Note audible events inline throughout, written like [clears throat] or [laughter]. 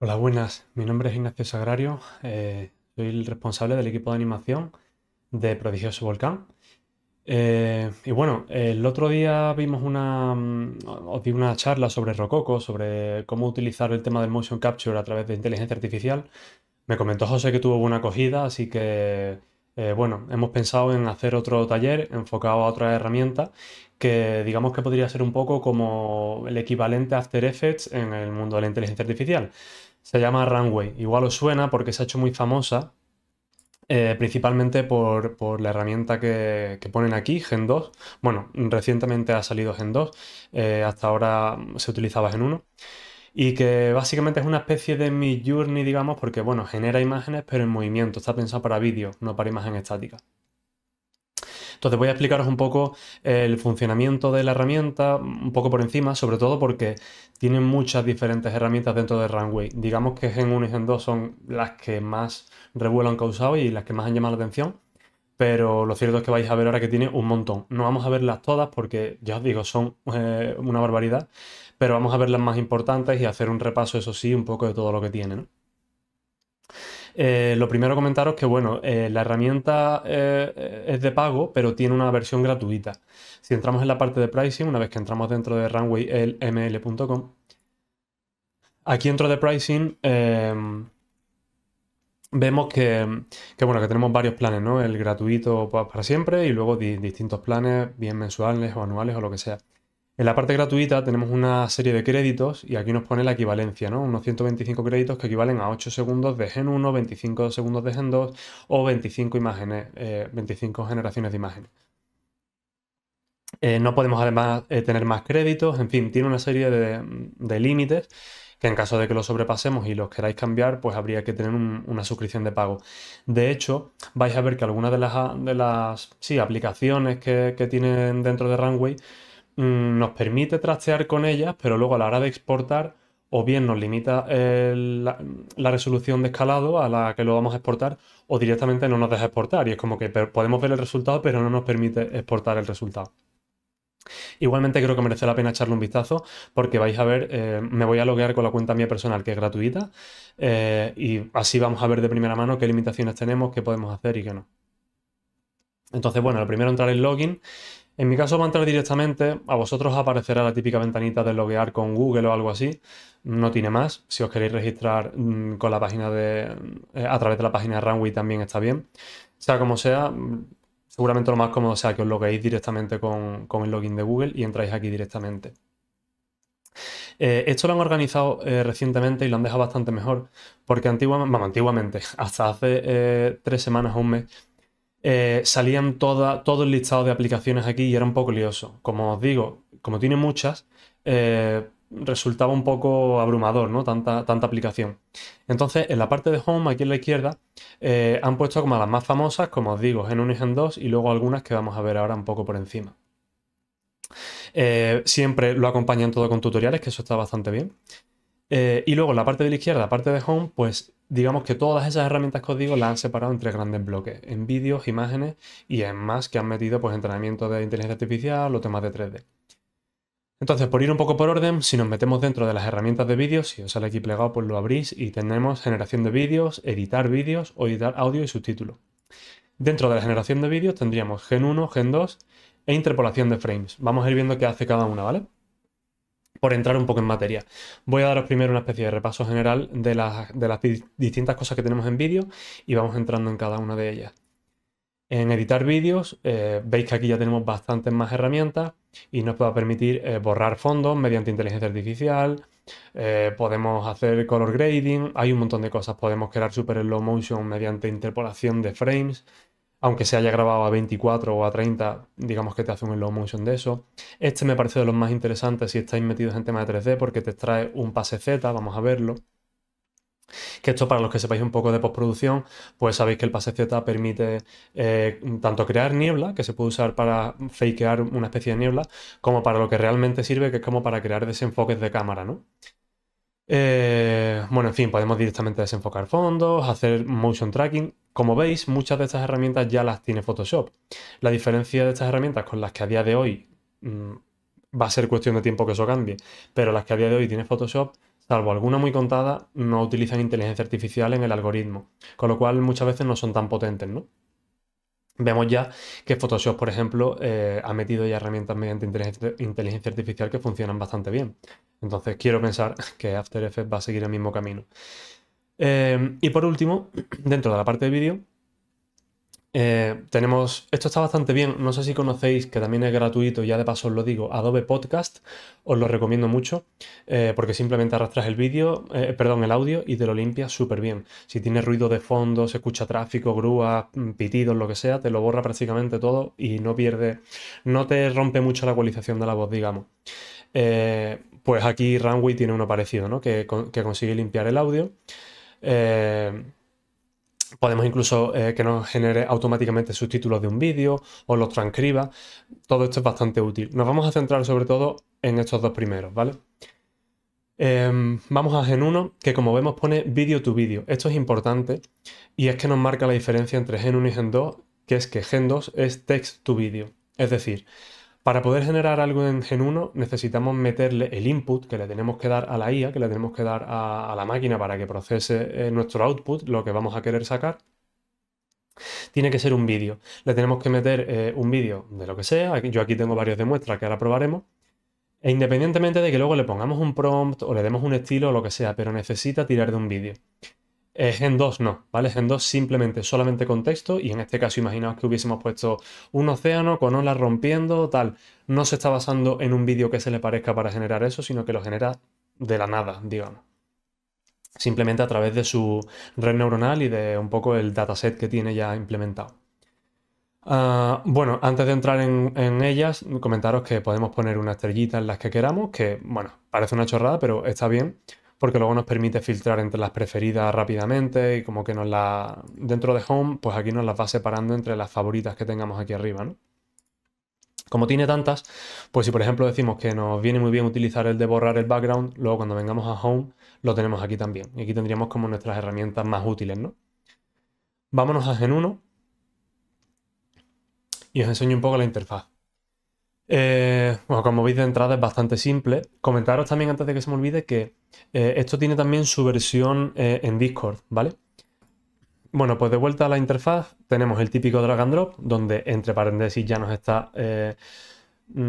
Hola, buenas. Mi nombre es Ignacio Sagrario. Eh, soy el responsable del equipo de animación de Prodigioso Volcán. Eh, y bueno, el otro día vimos una, mm, os di una charla sobre Rococo, sobre cómo utilizar el tema del motion capture a través de inteligencia artificial. Me comentó José que tuvo buena acogida, así que eh, bueno, hemos pensado en hacer otro taller enfocado a otra herramienta que digamos que podría ser un poco como el equivalente a After Effects en el mundo de la inteligencia artificial. Se llama Runway. Igual os suena porque se ha hecho muy famosa, eh, principalmente por, la herramienta que, ponen aquí, Gen 2. Bueno, recientemente ha salido Gen 2, eh, hasta ahora se utilizaba Gen 1. Y que básicamente es una especie de Mid Journey, digamos, porque bueno, genera imágenes pero en movimiento, está pensado para vídeo, no para imagen estática. Entonces voy a explicaros un poco el funcionamiento de la herramienta, un poco por encima, sobre todo porque tienen muchas diferentes herramientas dentro de Runway. Digamos que Gen 1 y Gen 2 son las que más revuelo han causado y las que más han llamado la atención. Pero lo cierto es que vais a ver ahora que tiene un montón. No vamos a verlas todas porque, ya os digo, son eh, una barbaridad. Pero vamos a ver las más importantes y hacer un repaso, eso sí, un poco de todo lo que tienen. Eh, lo primero comentaros que, bueno, eh, la herramienta eh, es de pago, pero tiene una versión gratuita. Si entramos en la parte de pricing, una vez que entramos dentro de RunwayML.com, aquí dentro de pricing em, vemos que, bueno, que tenemos varios planes, ¿no? El gratuito para siempre y luego distintos planes, bien mensuales o anuales o lo que sea. En la parte gratuita tenemos una serie de créditos y aquí nos pone la equivalencia, ¿no? Unos 125 créditos que equivalen a 8 segundos de Gen 1, 25 segundos de Gen 2 o 25 imágenes, 25 eh, generaciones de imágenes. Eh, no podemos además eh, tener más créditos, en fin, tiene una serie de, límites que en caso de que los sobrepasemos y los queráis cambiar, pues habría que tener una suscripción de pago. De hecho, vais a ver que algunas de las, de las aplicaciones que, que tienen dentro de Runway Mm, nos permite trastear con ellas, pero luego a la hora de exportar, o bien nos limita la, resolución de escalado a la que lo vamos a exportar, o directamente no nos deja exportar. Y es como que podemos ver el resultado, pero no nos permite exportar el resultado. Igualmente creo que merece la pena echarle un vistazo porque vais a ver, eh, me voy a loguear con la cuenta mía personal que es gratuita eh, y así vamos a ver de primera mano qué limitaciones tenemos, qué podemos hacer y qué no. Entonces, bueno, lo primero entrar en login en mi caso va a entrar directamente, a vosotros aparecerá la típica ventanita de loguear con Google o algo así, no tiene más, si os queréis registrar mm, con la página de, eh, a través de la página de Runway también está bien, sea como sea, mm, seguramente lo más cómodo sea que os logueéis directamente con, el login de Google y entráis aquí directamente. Eh, esto lo han organizado eh, recientemente y lo han dejado bastante mejor, porque antiguamente, antiguamente [laughs] hasta hace tres semanas o un mes, eh, salían toda, todo el listado de aplicaciones aquí y era un poco lioso. Como os digo, como tiene muchas, eh, resultaba un poco abrumador, ¿no? Tanta, tanta aplicación. Entonces, en la parte de Home, aquí en la izquierda, eh, han puesto como las más famosas, como os digo, en 1 y Gen 2, y luego algunas que vamos a ver ahora un poco por encima. siempre lo acompañan todo con tutoriales, que eso está bastante bien. y luego en la parte de la izquierda, la parte de Home, pues digamos que todas esas herramientas código las han separado en tres grandes bloques, en vídeos, imágenes y en más que han metido pues entrenamiento de inteligencia artificial o temas de 3D. Entonces, por ir un poco por orden, si nos metemos dentro de las herramientas de vídeos, si os sale aquí plegado, pues lo abrís y tenemos generación de vídeos, editar vídeos o editar audio y subtítulos. Dentro de la generación de vídeos tendríamos Gen 1, Gen 2 e interpolación de frames. Vamos a ir viendo qué hace cada una, ¿vale? por entrar un poco en materia. Voy a daros primero una especie de repaso general de las, distintas cosas que tenemos en vídeo y vamos entrando en cada una de ellas. En editar vídeos eh, veis que aquí ya tenemos bastantes más herramientas y nos va a permitir eh, borrar fondos mediante inteligencia artificial, eh, podemos hacer color grading, hay un montón de cosas, podemos crear super slow motion mediante interpolación de frames, aunque se haya grabado a 24 o a 30, digamos que te hace un low motion de eso. Este me parece de los más interesantes si estáis metidos en tema de 3D porque te trae un pase Z, vamos a verlo. Que esto para los que sepáis un poco de postproducción, pues sabéis que el pase Z permite eh, tanto crear niebla, que se puede usar para fakear una especie de niebla, como para lo que realmente sirve, que es como para crear desenfoques de cámara, ¿no? Eh, bueno, en fin, podemos directamente desenfocar fondos, hacer motion tracking. Como veis, muchas de estas herramientas ya las tiene Photoshop. La diferencia de estas herramientas con las que a día de hoy mm, va a ser cuestión de tiempo que eso cambie, pero las que a día de hoy tiene Photoshop, salvo alguna muy contada, no utilizan inteligencia artificial en el algoritmo, con lo cual muchas veces no son tan potentes, ¿no? Vemos ya que Photoshop, por ejemplo, eh, ha metido ya herramientas mediante inteligencia artificial que funcionan bastante bien. Entonces quiero pensar [laughs] que After Effects va a seguir el mismo camino. Eh, y por último, [clears throat] dentro de la parte de vídeo, eh, tenemos, esto está bastante bien, no sé si conocéis, que también es gratuito, ya de paso os lo digo, Adobe Podcast, os lo recomiendo mucho, eh, porque simplemente arrastras el vídeo, eh, perdón, el audio y te lo limpia súper bien. Si tiene ruido de fondo, se escucha tráfico, grúas, mm, pitidos, lo que sea, te lo borra prácticamente todo y no pierde, no te rompe mucho la ecualización de la voz, digamos. pues aquí Runway tiene uno parecido, ¿no? Que, que consigue limpiar el audio. Eh, Podemos incluso eh, que nos genere automáticamente subtítulos de un vídeo o los transcriba. Todo esto es bastante útil. Nos vamos a centrar sobre todo en estos dos primeros, ¿vale? Em, vamos a Gen 1, que como vemos pone vídeo to Video. Esto es importante y es que nos marca la diferencia entre Gen 1 y Gen 2, que es que Gen 2 es text to Video. Es decir, para poder generar algo en Gen 1 necesitamos meterle el input que le tenemos que dar a la IA, que le tenemos que dar a, la máquina para que procese eh, nuestro output, lo que vamos a querer sacar. Tiene que ser un vídeo. Le tenemos que meter eh, un vídeo de lo que sea. Yo aquí tengo varios de muestra que ahora probaremos. E independientemente de que luego le pongamos un prompt o le demos un estilo o lo que sea, pero necesita tirar de un vídeo. Eh, Gen 2 no, ¿vale? En 2 simplemente, solamente contexto y en este caso imaginaos que hubiésemos puesto un océano con olas rompiendo, tal. No se está basando en un vídeo que se le parezca para generar eso, sino que lo genera de la nada, digamos. Simplemente a través de su red neuronal y de un poco el dataset que tiene ya implementado. Ah, bueno, antes de entrar en, en, ellas, comentaros que podemos poner una estrellita en las que queramos, que, bueno, parece una chorrada, pero está bien porque luego nos permite filtrar entre las preferidas rápidamente y como que nos la dentro de Home, pues aquí nos las va separando entre las favoritas que tengamos aquí arriba, Como tiene tantas, pues si por ejemplo decimos que nos viene muy bien utilizar el de borrar el background, luego cuando vengamos a Home lo tenemos aquí también. Y aquí tendríamos como nuestras herramientas más útiles, Vámonos a Gen 1 y os enseño un poco la interfaz. Eh, bueno, como veis de entrada es bastante simple. Comentaros también antes de que se me olvide que eh, esto tiene también su versión eh, en Discord, ¿vale? Bueno, pues de vuelta a la interfaz tenemos el típico drag and drop, donde entre paréntesis ya nos está mm,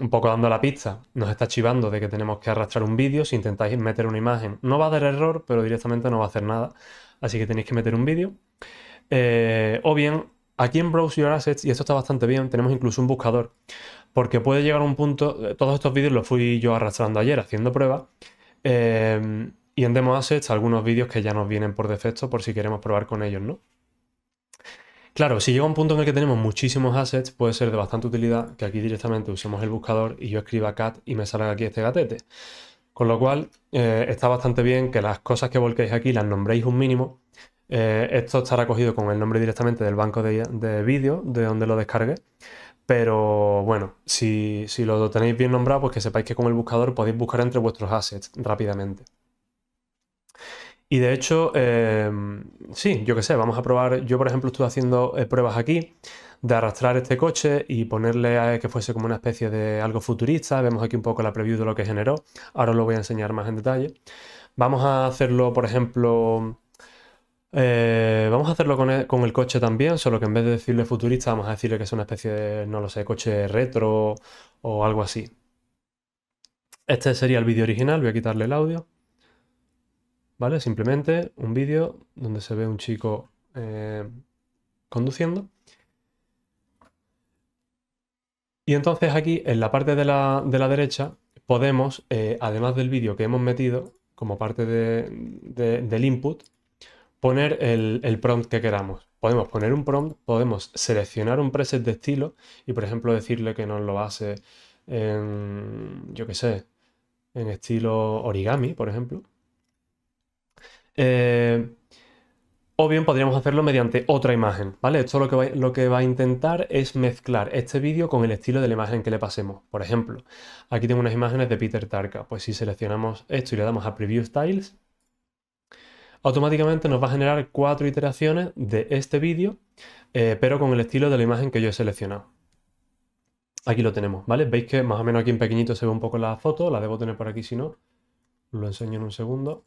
un poco dando la pista, nos está chivando de que tenemos que arrastrar un vídeo. Si intentáis meter una imagen, no va a dar error, pero directamente no va a hacer nada. Así que tenéis que meter un vídeo. o bien, aquí en Browse Your Assets, y esto está bastante bien, tenemos incluso un buscador. Porque puede llegar a un punto, eh, todos estos vídeos los fui yo arrastrando ayer haciendo pruebas. Eh, y en Demo Assets algunos vídeos que ya nos vienen por defecto por si queremos probar con ellos, ¿no? Claro, si llega un punto en el que tenemos muchísimos assets, puede ser de bastante utilidad que aquí directamente usemos el buscador y yo escriba cat y me salga aquí este gatete. Con lo cual, eh, está bastante bien que las cosas que volquéis aquí las nombréis un mínimo. esto estará cogido con el nombre directamente del banco de, de vídeo de donde lo descargué. Pero bueno, si, lo tenéis bien nombrado, pues que sepáis que con el buscador podéis buscar entre vuestros assets rápidamente. Y de hecho, em, sí, yo qué sé, vamos a probar. Yo, por ejemplo, estuve haciendo eh, pruebas aquí de arrastrar este coche y ponerle a que fuese como una especie de algo futurista. Vemos aquí un poco la preview de lo que generó. Ahora os lo voy a enseñar más en detalle. Vamos a hacerlo, por ejemplo, eh, vamos a hacerlo e, con el, coche también, solo que en vez de decirle futurista, vamos a decirle que es una especie de, no lo sé, coche retro o algo así. Este sería el vídeo original, voy a quitarle el audio. ¿Vale? Simplemente un vídeo donde se ve un chico eh, conduciendo. Y entonces aquí, en la parte de la, derecha, podemos, eh, además del vídeo que hemos metido como parte del input, poner el, prompt que queramos. Podemos poner un prompt, podemos seleccionar un preset de estilo y, por ejemplo, decirle que nos lo hace en, yo qué sé, en estilo origami, por ejemplo. Eh, o bien podríamos hacerlo mediante otra imagen, ¿vale? Esto lo que, lo que va a intentar es mezclar este vídeo con el estilo de la imagen que le pasemos. Por ejemplo, aquí tengo unas imágenes de Peter Tarka. Pues si seleccionamos esto y le damos a Preview Styles, automáticamente nos va a generar cuatro iteraciones de este vídeo, eh, pero con el estilo de la imagen que yo he seleccionado. Aquí lo tenemos, ¿vale? Veis que más o menos aquí en pequeñito se ve un poco la foto, la debo tener por aquí si no. Lo enseño en un segundo.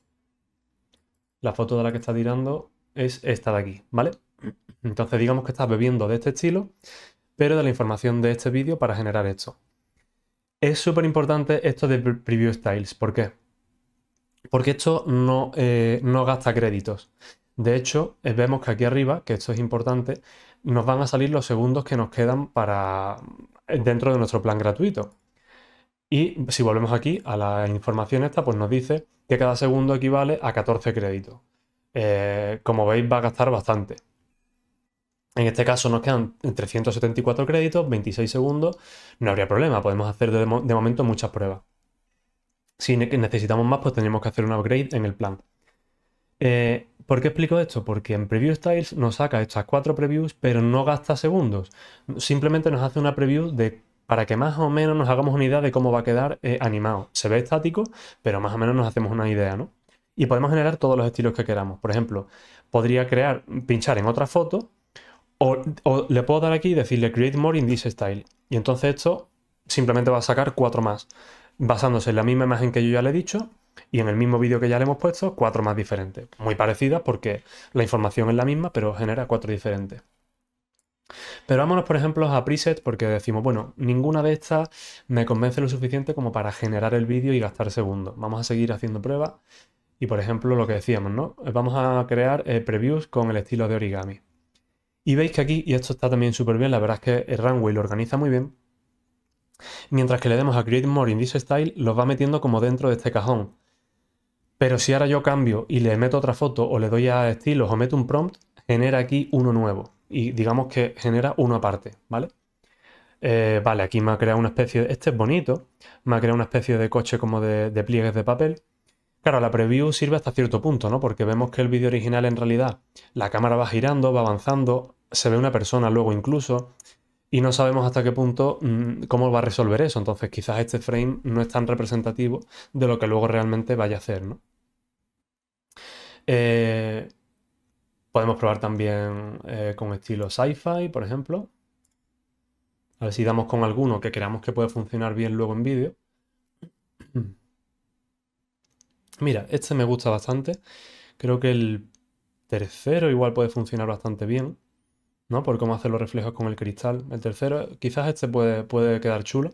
La foto de la que está tirando es esta de aquí, ¿vale? Entonces digamos que está bebiendo de este estilo, pero de la información de este vídeo para generar esto. Es súper importante esto de Preview Styles, ¿por qué? porque esto eh, no, gasta créditos. De hecho, eh, vemos que aquí arriba, que esto es importante, nos van a salir los segundos que nos quedan para eh, dentro de nuestro plan gratuito. Y si volvemos aquí a la información esta, pues nos dice que cada segundo equivale a 14 créditos. como veis, va a gastar bastante. En este caso nos quedan 374 créditos, 26 segundos, no habría problema, podemos hacer de momento muchas pruebas si necesitamos más, pues tendríamos que hacer un upgrade en el plan. Eh, ¿Por qué explico esto? Porque en Preview Styles nos saca estas cuatro previews, pero no gasta segundos. Simplemente nos hace una preview de para que más o menos nos hagamos una idea de cómo va a quedar eh, animado. Se ve estático, pero más o menos nos hacemos una idea, ¿no? Y podemos generar todos los estilos que queramos. Por ejemplo, podría crear, pinchar en otra foto, o, o le puedo dar aquí y decirle Create More in this style. Y entonces esto simplemente va a sacar cuatro más basándose en la misma imagen que yo ya le he dicho y en el mismo vídeo que ya le hemos puesto, cuatro más diferentes. Muy parecidas porque la información es la misma, pero genera cuatro diferentes. Pero vámonos, por ejemplo, a presets porque decimos, bueno, ninguna de estas me convence lo suficiente como para generar el vídeo y gastar segundos. Vamos a seguir haciendo pruebas y, por ejemplo, lo que decíamos, ¿no? Vamos a crear eh, previews con el estilo de origami. Y veis que aquí, y esto está también súper bien, la verdad es que el Runway lo organiza muy bien, Mientras que le demos a Create More in this style, los va metiendo como dentro de este cajón. Pero si ahora yo cambio y le meto otra foto o le doy a estilos o meto un prompt, genera aquí uno nuevo. Y digamos que genera uno aparte, ¿vale? Eh, vale, aquí me ha creado una especie de... Este es bonito. Me ha creado una especie de coche como de, pliegues de papel. Claro, la preview sirve hasta cierto punto, ¿no? Porque vemos que el vídeo original en realidad la cámara va girando, va avanzando, se ve una persona luego incluso y no sabemos hasta qué punto mm, cómo va a resolver eso. Entonces, quizás este frame no es tan representativo de lo que luego realmente vaya a hacer, ¿no? Eh, podemos probar también eh, con estilo sci-fi, por ejemplo. A ver si damos con alguno que creamos que puede funcionar bien luego en vídeo. [clears throat] Mira, este me gusta bastante. Creo que el tercero igual puede funcionar bastante bien. ¿no? Por cómo hacer los reflejos con el cristal. El tercero, quizás este puede, puede quedar chulo.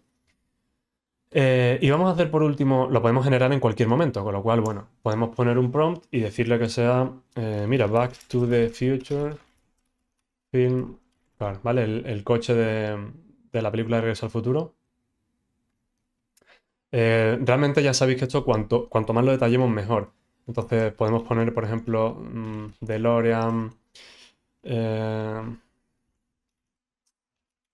Eh, y vamos a hacer por último, lo podemos generar en cualquier momento, con lo cual, bueno, podemos poner un prompt y decirle que sea, eh, mira, Back to the Future Film, ¿vale? El, coche de, la película de Regreso al Futuro. Eh, realmente ya sabéis que esto, cuanto, cuanto más lo detallemos, mejor. Entonces podemos poner, por ejemplo, mm, DeLorean, eh,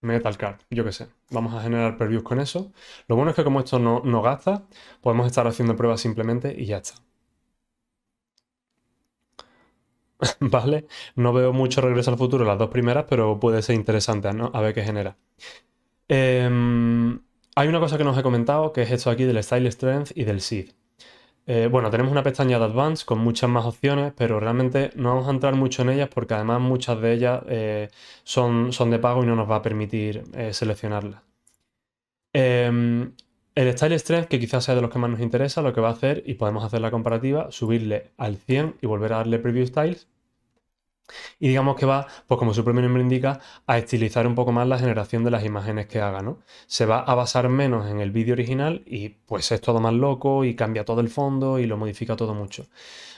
metal card, yo que sé. Vamos a generar previews con eso. Lo bueno es que como esto no, gasta, podemos estar haciendo pruebas simplemente y ya está. [laughs] ¿Vale? No veo mucho regreso al futuro las dos primeras, pero puede ser interesante, A ver qué genera. Em, hay una cosa que nos he comentado, que es esto aquí del Style Strength y del Seed. Eh, bueno, tenemos una pestaña de Advanced con muchas más opciones, pero realmente no vamos a entrar mucho en ellas porque además muchas de ellas eh, son, de pago y no nos va a permitir eh, seleccionarlas. Em, el Style Strength, que quizás sea de los que más nos interesa, lo que va a hacer, y podemos hacer la comparativa, subirle al 100 y volver a darle Preview Styles, y digamos que va, pues como su propio nombre indica, a estilizar un poco más la generación de las imágenes que haga, ¿no? Se va a basar menos en el vídeo original y pues es todo más loco y cambia todo el fondo y lo modifica todo mucho.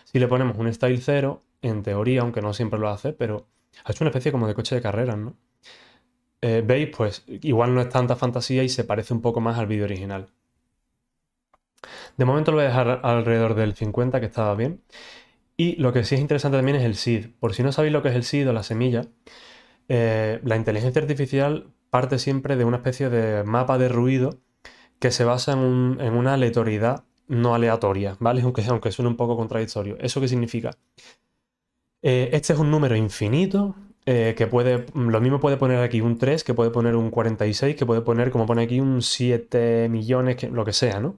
Si le ponemos un style 0, en teoría, aunque no siempre lo hace, pero ha hecho una especie como de coche de carreras, ¿no? Eh, ¿Veis? Pues igual no es tanta fantasía y se parece un poco más al vídeo original. De momento lo voy a dejar alrededor del 50, que estaba bien. Y lo que sí es interesante también es el SID. Por si no sabéis lo que es el SID o la semilla, eh, la inteligencia artificial parte siempre de una especie de mapa de ruido que se basa en, una aleatoriedad no aleatoria, ¿vale? [laughs] Aunque, aunque suene un poco contradictorio. ¿Eso qué significa? Eh, este es un número infinito eh, que puede, lo mismo puede poner aquí un 3, que puede poner un 46, que puede poner, como pone aquí, un 7 millones, lo que sea, ¿no?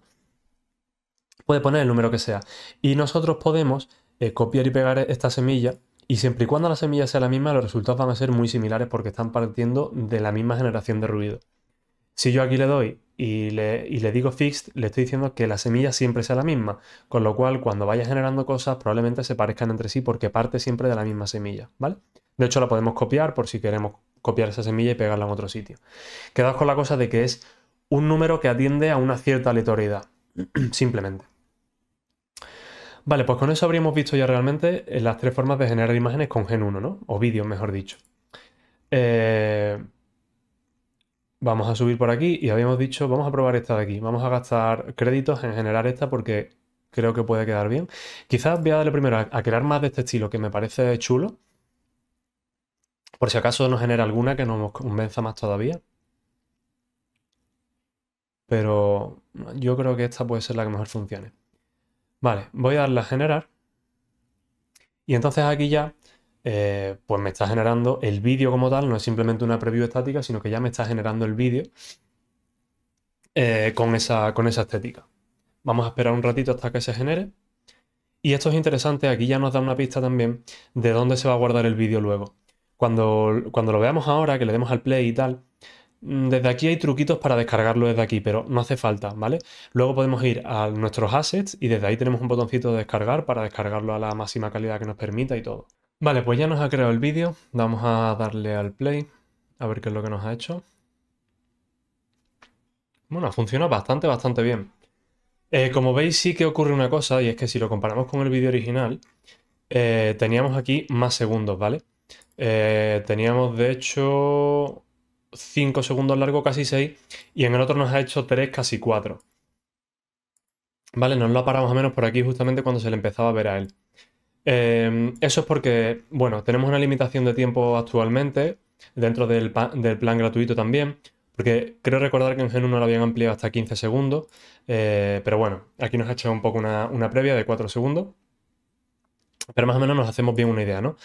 Puede poner el número que sea. Y nosotros podemos eh, copiar y pegar esta semilla. Y siempre y cuando la semilla sea la misma, los resultados van a ser muy similares porque están partiendo de la misma generación de ruido. Si yo aquí le doy y le, digo fixed, le estoy diciendo que la semilla siempre sea la misma, con lo cual cuando vaya generando cosas probablemente se parezcan entre sí porque parte siempre de la misma semilla, ¿vale? De hecho la podemos copiar por si queremos copiar esa semilla y pegarla en otro sitio. Quedaos con la cosa de que es un número que atiende a una cierta aleatoriedad, [clears throat] simplemente. Vale, pues con eso habríamos visto ya realmente eh, las tres formas de generar imágenes con Gen 1, ¿no? O vídeos, mejor dicho. Eh, vamos a subir por aquí y habíamos dicho, vamos a probar esta de aquí. Vamos a gastar créditos en generar esta porque creo que puede quedar bien. Quizás voy a darle primero a, a crear más de este estilo que me parece chulo. Por si acaso nos genera alguna que nos convenza más todavía. Pero yo creo que esta puede ser la que mejor funcione. Vale, voy a darle a generar. Y entonces aquí ya, eh, pues me está generando el vídeo como tal, no es simplemente una preview estática, sino que ya me está generando el vídeo eh, con, esa, con esa estética. Vamos a esperar un ratito hasta que se genere. Y esto es interesante, aquí ya nos da una pista también de dónde se va a guardar el vídeo luego. Cuando, cuando lo veamos ahora, que le demos al play y tal, Mm, desde aquí hay truquitos para descargarlo desde aquí, pero no hace falta, ¿vale? Luego podemos ir a nuestros assets y desde ahí tenemos un botoncito de descargar para descargarlo a la máxima calidad que nos permita y todo. Vale, pues ya nos ha creado el vídeo. Vamos a darle al play a ver qué es lo que nos ha hecho. Bueno, funciona bastante, bastante bien. Eh, como veis sí que ocurre una cosa y es que si lo comparamos con el vídeo original, eh, teníamos aquí más segundos, ¿vale? Eh, teníamos de hecho 5 segundos largo, casi 6, y en el otro nos ha hecho 3, casi 4. Vale, nos lo ha parado menos por aquí justamente cuando se le empezaba a ver a él. Em, eso es porque, bueno, tenemos una limitación de tiempo actualmente, dentro del, plan gratuito también, porque creo recordar que en Gen 1 lo habían ampliado hasta 15 segundos, eh, pero bueno, aquí nos ha hecho un poco una, previa de 4 segundos, pero más o menos nos hacemos bien una idea, ¿no?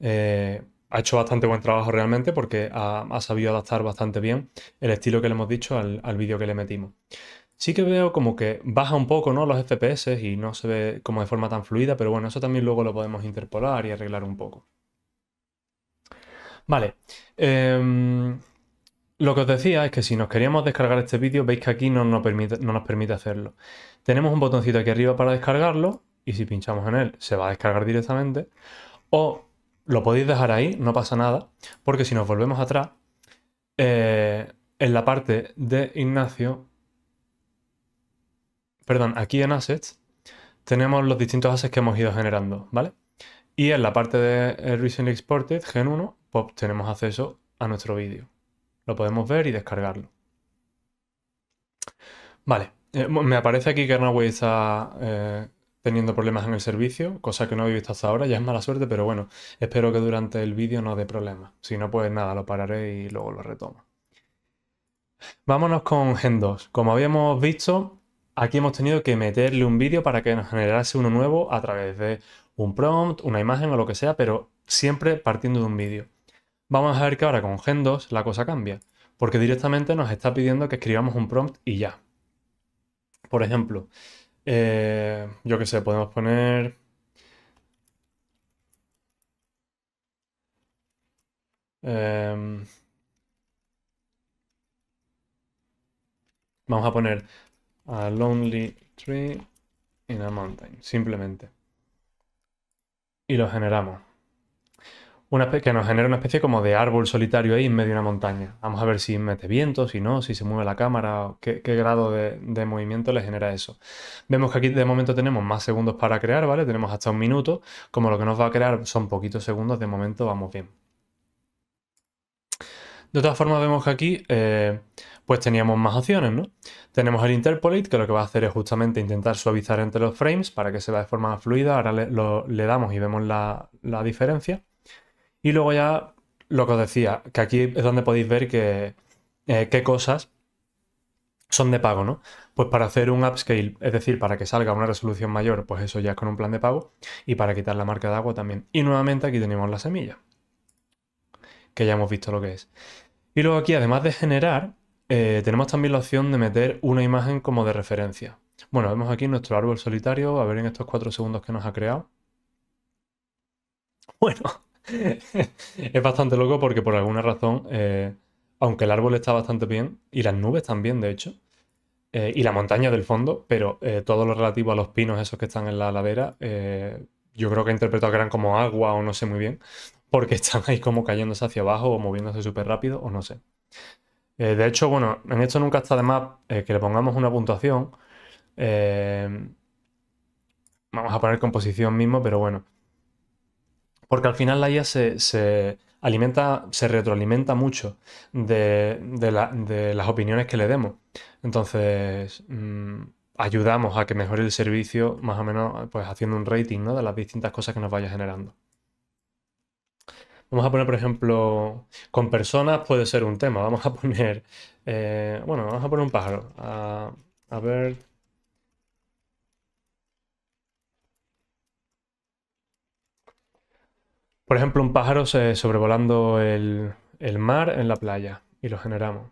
Eh, ha hecho bastante buen trabajo realmente porque ha, sabido adaptar bastante bien el estilo que le hemos dicho al, vídeo que le metimos. Sí que veo como que baja un poco ¿no? los FPS y no se ve como de forma tan fluida, pero bueno, eso también luego lo podemos interpolar y arreglar un poco. Vale, em, lo que os decía es que si nos queríamos descargar este vídeo, veis que aquí no nos, permite, no nos permite hacerlo. Tenemos un botoncito aquí arriba para descargarlo y si pinchamos en él se va a descargar directamente. O lo podéis dejar ahí, no pasa nada, porque si nos volvemos atrás, eh, en la parte de Ignacio, perdón, aquí en Assets, tenemos los distintos assets que hemos ido generando, ¿vale? Y en la parte de eh, Recently Exported, Gen 1, pues tenemos acceso a nuestro vídeo. Lo podemos ver y descargarlo. Vale, eh, me aparece aquí que Runaway está teniendo problemas en el servicio, cosa que no había visto hasta ahora, ya es mala suerte, pero bueno, espero que durante el vídeo no dé problemas. Si no, pues nada, lo pararé y luego lo retomo. Vámonos con Gen 2. Como habíamos visto, aquí hemos tenido que meterle un vídeo para que nos generase uno nuevo a través de un prompt, una imagen o lo que sea, pero siempre partiendo de un vídeo. Vamos a ver que ahora con Gen 2 la cosa cambia, porque directamente nos está pidiendo que escribamos un prompt y ya. Por ejemplo, eh, yo qué sé, podemos poner... Em, vamos a poner a lonely tree in a mountain, simplemente. Y lo generamos una, que nos genera una especie como de árbol solitario ahí en medio de una montaña. Vamos a ver si mete viento, si no, si se mueve la cámara, qué, grado de, movimiento le genera eso. Vemos que aquí de momento tenemos más segundos para crear, ¿vale? Tenemos hasta un minuto. Como lo que nos va a crear son poquitos segundos, de momento vamos bien. De todas formas, vemos que aquí eh, pues teníamos más opciones, ¿no? Tenemos el interpolate, que lo que va a hacer es justamente intentar suavizar entre los frames para que se vea de forma fluida. Ahora le, damos y vemos la, la diferencia. Y luego ya lo que os decía, que aquí es donde podéis ver que, eh, qué cosas son de pago, ¿no? Pues para hacer un upscale, es decir, para que salga una resolución mayor, pues eso ya es con un plan de pago. Y para quitar la marca de agua también. Y nuevamente aquí tenemos la semilla, que ya hemos visto lo que es. Y luego aquí, además de generar, eh, tenemos también la opción de meter una imagen como de referencia. Bueno, vemos aquí nuestro árbol solitario, a ver en estos cuatro segundos que nos ha creado. [laughs] Bueno, [laughs] es bastante loco porque por alguna razón, eh, aunque el árbol está bastante bien, y las nubes también, de hecho, eh, y la montaña del fondo, pero eh, todo lo relativo a los pinos esos que están en la ladera, yo creo que he interpretado que eran como agua o no sé muy bien, porque [laughs] están ahí como cayéndose hacia abajo o moviéndose súper rápido o no sé. de hecho, bueno, en esto nunca está de más que le pongamos una puntuación. vamos a poner composición mismo, pero bueno. Porque al final la IA se, alimenta, se retroalimenta mucho de, las opiniones que le demos. Entonces, mm, ayudamos a que mejore el servicio, más o menos, pues haciendo un rating ¿no? de las distintas cosas que nos vaya generando. Vamos a poner, por ejemplo, con personas puede ser un tema. Vamos a poner, eh, bueno, vamos a poner un pájaro. a ver, por ejemplo, un pájaro sobrevolando el, mar en la playa y lo generamos.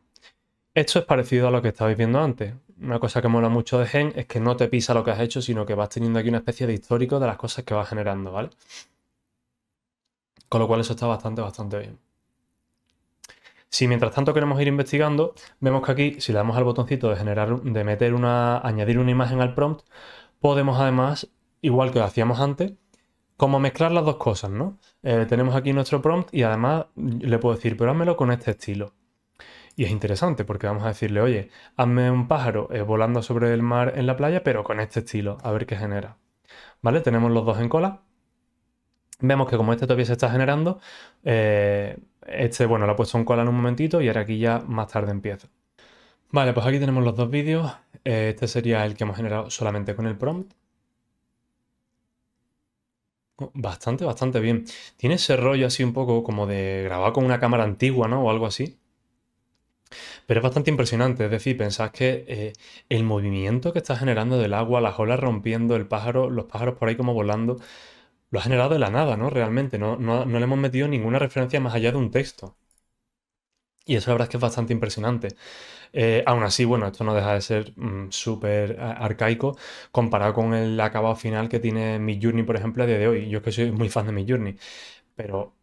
Esto es parecido a lo que estabais viendo antes. Una cosa que mola mucho de Gen es que no te pisa lo que has hecho, sino que vas teniendo aquí una especie de histórico de las cosas que vas generando, ¿vale? Con lo cual eso está bastante, bastante bien. Si mientras tanto queremos ir investigando, vemos que aquí, si le damos al botoncito de generar, de meter una, añadir una imagen al prompt, podemos además, igual que hacíamos antes, como mezclar las dos cosas, ¿no? Eh, tenemos aquí nuestro prompt y además le puedo decir, pero házmelo con este estilo. Y es interesante porque vamos a decirle, oye, hazme un pájaro eh, volando sobre el mar en la playa, pero con este estilo, a ver qué genera. ¿Vale? Tenemos los dos en cola. Vemos que como este todavía se está generando, eh, este, bueno, lo ha puesto en cola en un momentito y ahora aquí ya más tarde empieza. Vale, pues aquí tenemos los dos vídeos. Este sería el que hemos generado solamente con el prompt. Bastante, bastante bien. Tiene ese rollo así un poco como de grabar con una cámara antigua, ¿no? O algo así. Pero es bastante impresionante, es decir, pensás que eh, el movimiento que está generando del agua, las olas rompiendo, el pájaro, los pájaros por ahí como volando, lo ha generado de la nada, ¿no? Realmente, no, no, no le hemos metido ninguna referencia más allá de un texto. Y eso la verdad es que es bastante impresionante. Eh, aún así, bueno, esto no deja de ser mm, súper eh, arcaico comparado con el acabado final que tiene Mi Journey, por ejemplo, a día de hoy. Yo es que soy muy fan de Mi Journey, pero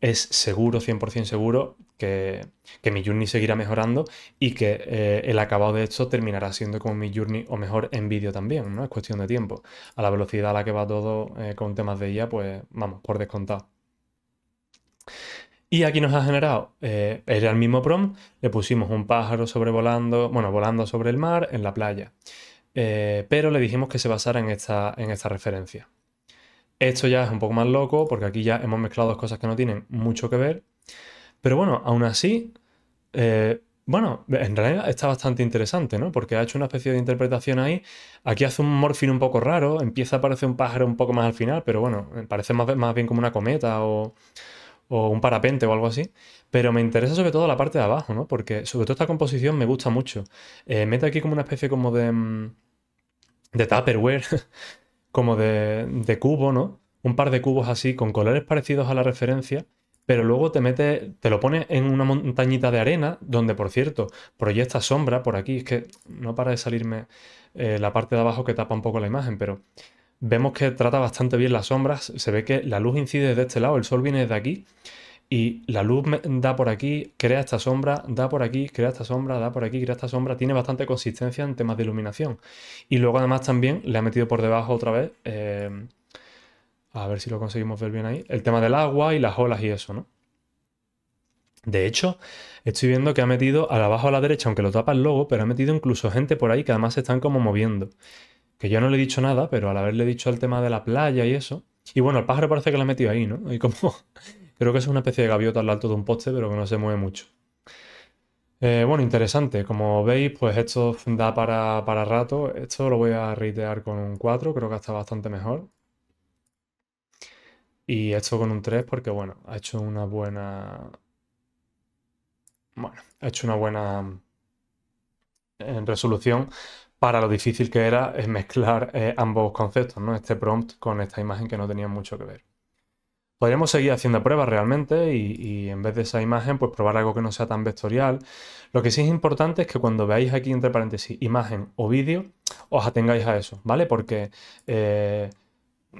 es seguro, 100% seguro, que, que Mi Journey seguirá mejorando y que eh, el acabado de esto terminará siendo como Mi Journey o mejor en vídeo también, ¿no? Es cuestión de tiempo. A la velocidad a la que va todo con temas de IA, pues vamos, por descontado. Y aquí nos ha generado, eh, era el mismo prompt, le pusimos un pájaro sobrevolando, bueno, volando sobre el mar en la playa, eh, pero le dijimos que se basara en esta, en esta referencia. Esto ya es un poco más loco porque aquí ya hemos mezclado dos cosas que no tienen mucho que ver, pero bueno, aún así, eh, bueno, en realidad está bastante interesante, ¿no? Porque ha hecho una especie de interpretación ahí. Aquí hace un morfín un poco raro, empieza a aparecer un pájaro un poco más al final, pero bueno, parece más bien como una cometa o o un parapente o algo así, pero me interesa sobre todo la parte de abajo, ¿no? Porque sobre todo esta composición me gusta mucho. Eh, mete aquí como una especie como de... Mm, de tupperware, [laughs] como de, cubo, ¿no? Un par de cubos así con colores parecidos a la referencia pero luego te mete, te lo pone en una montañita de arena, donde por cierto proyecta sombra por aquí, es que no para de salirme eh, la parte de abajo que tapa un poco la imagen, pero vemos que trata bastante bien las sombras. Se ve que la luz incide desde este lado, el sol viene desde aquí. Y la luz da por aquí, crea esta sombra, da por aquí, crea esta sombra, da por aquí, crea esta sombra. Tiene bastante consistencia en temas de iluminación. Y luego además también le ha metido por debajo otra vez, eh, a ver si lo conseguimos ver bien ahí, el tema del agua y las olas y eso, ¿no? De hecho, estoy viendo que ha metido, al abajo a la derecha, aunque lo tapa el logo, pero ha metido incluso gente por ahí que además se están como moviendo que yo no le he dicho nada, pero al haberle dicho el tema de la playa y eso. Y bueno, el pájaro parece que lo ha metido ahí, ¿no? Y como. [laughs] Creo que es una especie de gaviota al alto de un poste, pero que no se mueve mucho. Eh, bueno, interesante. Como veis, pues esto da para, rato. Esto lo voy a reitear con un 4, creo que está bastante mejor. Y esto con un 3 porque, bueno, ha hecho una buena... Bueno, ha hecho una buena en mm, resolución para lo difícil que era mezclar eh, ambos conceptos, ¿no? este prompt con esta imagen que no tenía mucho que ver. Podríamos seguir haciendo pruebas realmente y, en vez de esa imagen, pues probar algo que no sea tan vectorial. Lo que sí es importante es que cuando veáis aquí entre paréntesis imagen o vídeo, os atengáis a eso, ¿vale? Porque eh,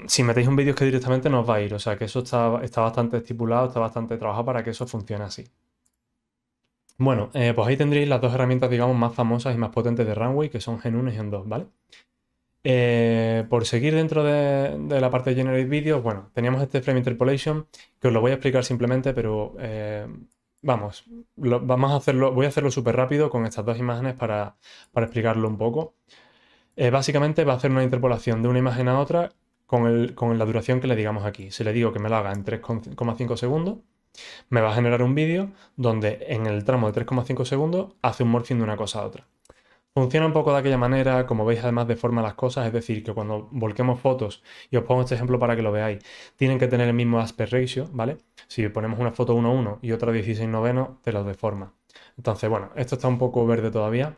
si metéis un vídeo que directamente no os va a ir, o sea que eso está bastante estipulado, está bastante trabajado para que eso funcione así. Bueno, eh, pues ahí tendréis las dos herramientas, digamos, más famosas y más potentes de Runway, que son Gen 1 y Gen 2, ¿vale? Eh, por seguir dentro de, la parte de Generate Videos, bueno, teníamos este Frame Interpolation, que os lo voy a explicar simplemente, pero eh, vamos, vamos a hacerlo, voy a hacerlo súper rápido con estas dos imágenes para, explicarlo un poco. básicamente va a hacer una interpolación de una imagen a otra con, con, la duración que le digamos aquí. Si le digo que me lo haga en 3,5 segundos, me va a generar un vídeo donde en el tramo de 3,5 segundos hace un morphing de una cosa a otra. Funciona un poco de aquella manera, como veis además deforma las cosas, es decir, que cuando volquemos fotos, y os pongo este ejemplo para que lo veáis, tienen que tener el mismo aspect ratio, ¿vale? Si ponemos una foto 1-1 y otra 16 noveno, te lo deforma. Entonces, bueno, esto está un poco verde todavía.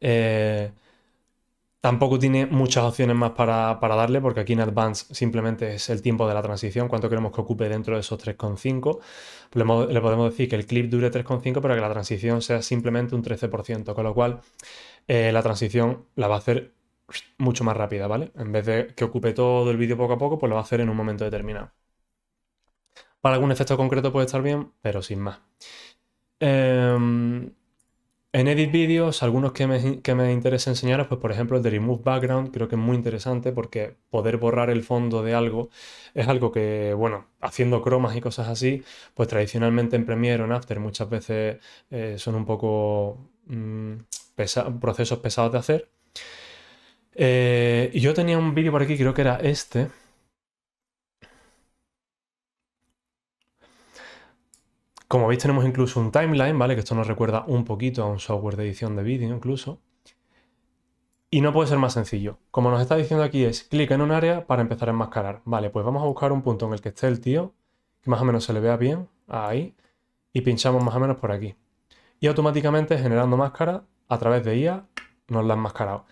Eh, Tampoco tiene muchas opciones más para, darle, porque aquí en Advance simplemente es el tiempo de la transición, cuánto queremos que ocupe dentro de esos 3,5. Le, podemos decir que el clip dure 3,5, pero que la transición sea simplemente un 13%, con lo cual eh, la transición la va a hacer mucho más rápida, ¿vale? En vez de que ocupe todo el vídeo poco a poco, pues lo va a hacer en un momento determinado. Para algún efecto concreto puede estar bien, pero sin más. Eh, en Edit Videos, algunos que me, interesa enseñaros, pues por ejemplo el de Remove Background, creo que es muy interesante porque poder borrar el fondo de algo es algo que, bueno, haciendo cromas y cosas así, pues tradicionalmente en Premiere o en After muchas veces eh, son un poco mm, procesos pesados de hacer. Eh, y yo tenía un vídeo por aquí, creo que era este, Como veis tenemos incluso un timeline, ¿vale? Que esto nos recuerda un poquito a un software de edición de vídeo incluso. Y no puede ser más sencillo. Como nos está diciendo aquí es clic en un área para empezar a enmascarar. Vale, pues vamos a buscar un punto en el que esté el tío, que más o menos se le vea bien, ahí, y pinchamos más o menos por aquí. Y automáticamente generando máscara a través de IA nos la han enmascarado.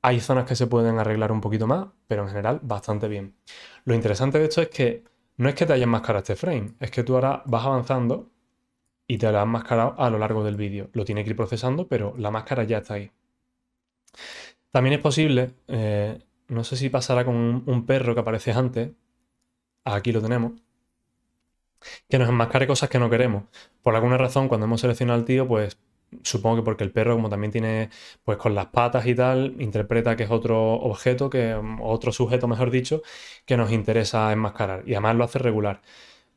Hay zonas que se pueden arreglar un poquito más, pero en general bastante bien. Lo interesante de esto es que no es que te haya enmascarado este frame, es que tú ahora vas avanzando y te la han mascarado a lo largo del vídeo. Lo tiene que ir procesando, pero la máscara ya está ahí. También es posible, eh, no sé si pasará con un, perro que aparece antes, aquí lo tenemos, que nos enmascare cosas que no queremos. Por alguna razón, cuando hemos seleccionado al tío, pues supongo que porque el perro, como también tiene, pues con las patas y tal, interpreta que es otro objeto, que otro sujeto, mejor dicho, que nos interesa enmascarar. Y además lo hace regular.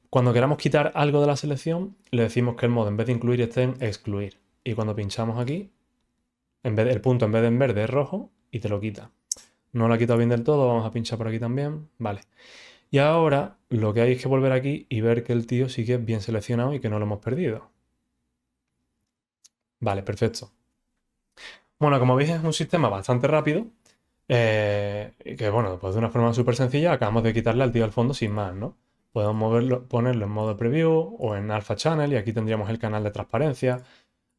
Cuando queramos quitar algo de la selección, le decimos que el modo en vez de incluir esté en excluir. Y cuando pinchamos aquí, en vez el punto en vez de en verde es rojo y te lo quita. No lo ha quitado bien del todo, vamos a pinchar por aquí también. Vale. Y ahora lo que hay es que volver aquí y ver que el tío sigue bien seleccionado y que no lo hemos perdido. Vale, perfecto. Bueno, como veis es un sistema bastante rápido. Eh, que bueno, pues de una forma súper sencilla acabamos de quitarle al tío al fondo sin más, ¿no? Podemos moverlo, ponerlo en modo preview o en alpha channel y aquí tendríamos el canal de transparencia.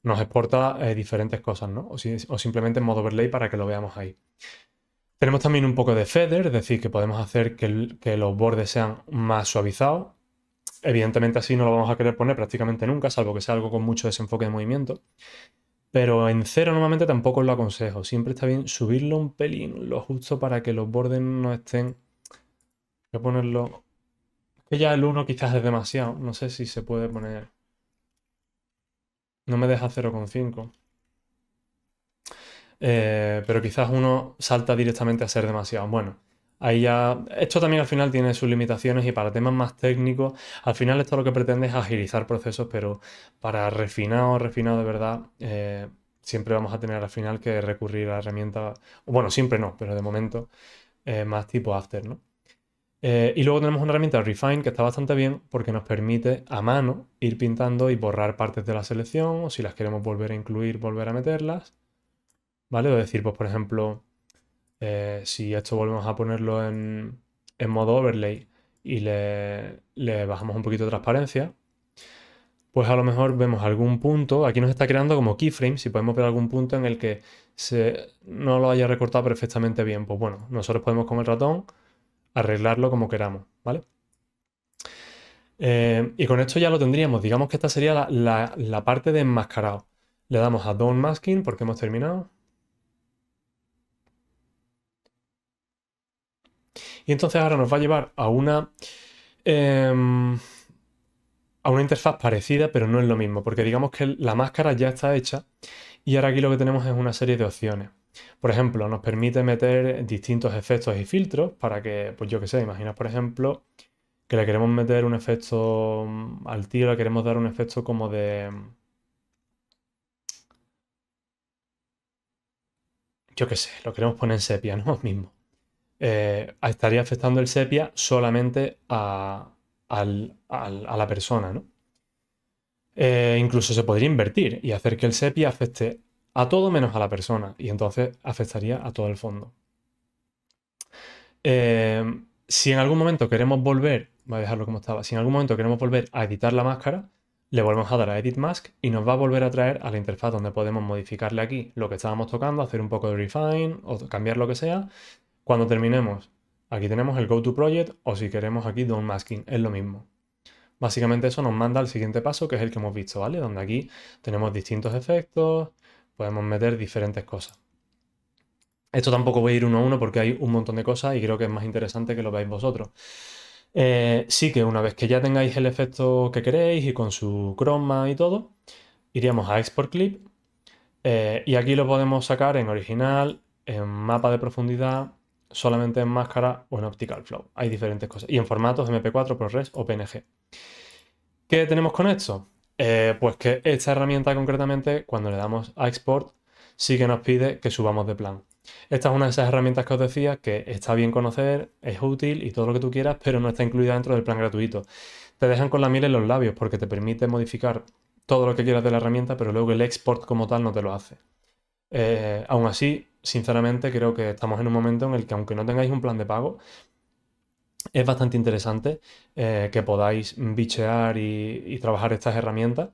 Nos exporta eh, diferentes cosas, ¿no? O, simplemente en modo overlay para que lo veamos ahí. Tenemos también un poco de feather, es decir, que podemos hacer que, los bordes sean más suavizados. Evidentemente así no lo vamos a querer poner prácticamente nunca, salvo que sea algo con mucho desenfoque de movimiento. Pero en cero normalmente tampoco os lo aconsejo. Siempre está bien subirlo un pelín, lo justo para que los bordes no estén... Voy a ponerlo que el 1 quizás es demasiado. No sé si se puede poner... No me deja 0,5. Eh, pero quizás uno salta directamente a ser demasiado. Bueno, ahí ya. Esto también al final tiene sus limitaciones y para temas más técnicos, al final esto lo que pretende es agilizar procesos, pero para refinado, refinado de verdad, eh, siempre vamos a tener al final que recurrir a herramientas. Bueno, siempre no, pero de momento, eh, más tipo after, ¿no? Eh, y luego tenemos una herramienta Refine que está bastante bien porque nos permite a mano ir pintando y borrar partes de la selección o si las queremos volver a incluir, volver a meterlas. ¿Vale? O decir, pues por ejemplo, eh, si esto volvemos a ponerlo en, modo overlay y le, bajamos un poquito de transparencia, pues a lo mejor vemos algún punto, aquí nos está creando como keyframe, si podemos ver algún punto en el que se, no lo haya recortado perfectamente bien, pues bueno, nosotros podemos con el ratón arreglarlo como queramos, ¿vale? Eh, y con esto ya lo tendríamos. Digamos que esta sería la, parte de enmascarado. Le damos a Don Masking porque hemos terminado. Y entonces ahora nos va a llevar a una, em, a una interfaz parecida, pero no es lo mismo, porque digamos que la máscara ya está hecha y ahora aquí lo que tenemos es una serie de opciones. Por ejemplo, nos permite meter distintos efectos y filtros para que, pues yo que sé, imagina por ejemplo que le queremos meter un efecto mm, al tiro, le queremos dar un efecto como de... Mm, yo que sé, lo queremos poner en sepia, [laughs] ¿no? Mismo. Eh, estaría afectando el sepia solamente a, la persona, ¿no? Eh, incluso se podría invertir y hacer que el sepia afecte a todo menos a la persona y entonces afectaría a todo el fondo. Eh, si en algún momento queremos volver, voy a dejarlo como estaba, si en algún momento queremos volver a editar la máscara, le volvemos a dar a Edit Mask y nos va a volver a traer a la interfaz donde podemos modificarle aquí lo que estábamos tocando, hacer un poco de refine o cambiar lo que sea. Cuando terminemos, aquí tenemos el Go to Project o si queremos aquí Masking, es lo mismo. Básicamente eso nos manda al siguiente paso que es el que hemos visto, ¿vale? Donde aquí tenemos distintos efectos, podemos meter diferentes cosas. Esto tampoco voy a ir uno a uno porque hay un montón de cosas y creo que es más interesante que lo veáis vosotros. Eh, sí que una vez que ya tengáis el efecto que queréis y con su croma y todo, iríamos a Export Clip eh, y aquí lo podemos sacar en original, en mapa de profundidad, solamente en máscara o en Optical Flow. Hay diferentes cosas. Y en formatos MP4, ProRes o PNG. ¿Qué tenemos con esto? Eh, pues que esta herramienta concretamente, cuando le damos a export, sí que nos pide que subamos de plan. Esta es una de esas herramientas que os decía que está bien conocer, es útil y todo lo que tú quieras, pero no está incluida dentro del plan gratuito. Te dejan con la miel en los labios porque te permite modificar todo lo que quieras de la herramienta, pero luego el export como tal no te lo hace. Eh, aún así, sinceramente, creo que estamos en un momento en el que aunque no tengáis un plan de pago, es bastante interesante eh, que podáis bichear y, trabajar estas herramientas